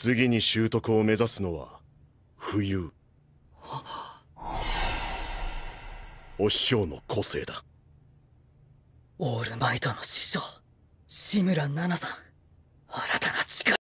次に習得を目指すのは冬お師匠の個性だオールマイトの師匠志村奈々さん